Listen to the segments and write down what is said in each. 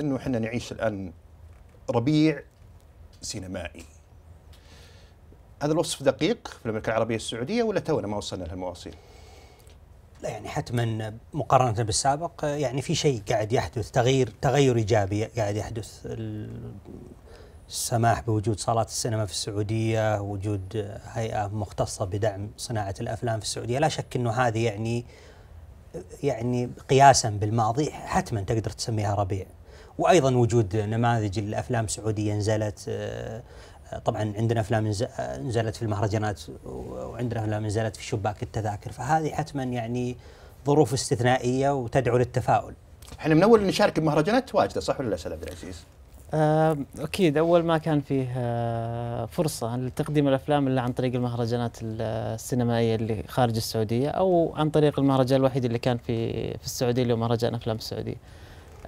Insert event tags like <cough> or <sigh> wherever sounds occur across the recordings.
انه احنا نعيش الان ربيع سينمائي هذا الوصف دقيق في المملكه العربيه السعوديه ولا تونا ما وصلنا لهالمواصيل؟ لا يعني حتما مقارنه بالسابق يعني في شيء قاعد يحدث تغيير تغير ايجابي قاعد يحدث السماح بوجود صالات السينما في السعوديه، وجود هيئه مختصه بدعم صناعه الافلام في السعوديه، لا شك انه هذه يعني يعني قياسا بالماضي حتما تقدر تسميها ربيع. وايضا وجود نماذج الافلام السعوديه نزلت آه، آه، طبعا عندنا افلام آه، نزلت في المهرجانات وعندنا افلام نزلت في شباك التذاكر فهذه حتما يعني ظروف استثنائيه وتدعو للتفاؤل. احنا من اول نشارك بمهرجانات تواجده صح ولا لا استاذ عبد العزيز؟ اكيد اول ما كان فيه فرصه لتقديم الافلام الا عن طريق المهرجانات السينمائيه اللي خارج السعوديه او عن طريق المهرجان الوحيد اللي كان في في السعوديه اللي هو مهرجان افلام السعوديه.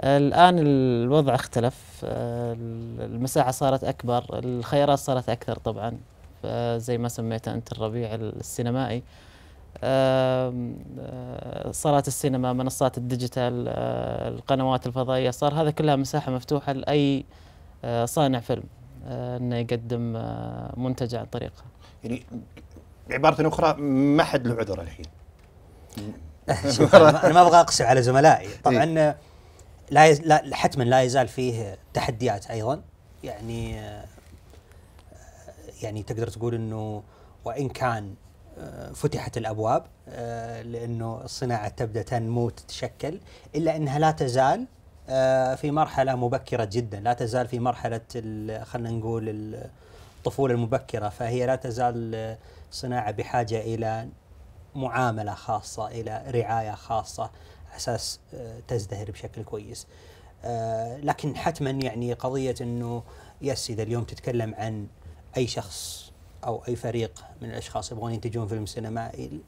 الآن الوضع اختلف آه، المساحة صارت أكبر الخيارات صارت أكثر طبعا آه، زي ما سميته أنت الربيع السينمائي آه، صالات السينما منصات الديجيتال القنوات الفضائية صار هذا كلها مساحة مفتوحة لأي صانع فيلم أنه يقدم منتج عن طريقها يعني بعبارة أخرى ما حد له عذر الحين <laughs> أنا ما أبغى أقسو على زملائي طبعا إيه. لا, يز... لا حتما لا يزال فيه تحديات ايضا يعني آه، يعني تقدر تقول انه وان كان آه، فتحت الابواب آه، لانه الصناعه تبدا تنمو تتشكل الا انها لا تزال في مرحله مبكره جدا لا تزال في مرحله خلينا نقول الطفوله المبكره فهي لا تزال صناعه بحاجه الى معامله خاصه الى رعايه خاصه اساس آه، تزدهر بشكل كويس. آه، لكن حتما يعني قضيه انه يس اذا اليوم تتكلم عن اي شخص او اي فريق من الاشخاص يبغون ينتجون فيلم سينمائي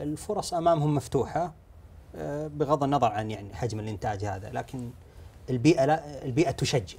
الفرص امامهم مفتوحه آه، بغض النظر عن يعني حجم الانتاج هذا لكن البيئه لا البيئه تشجع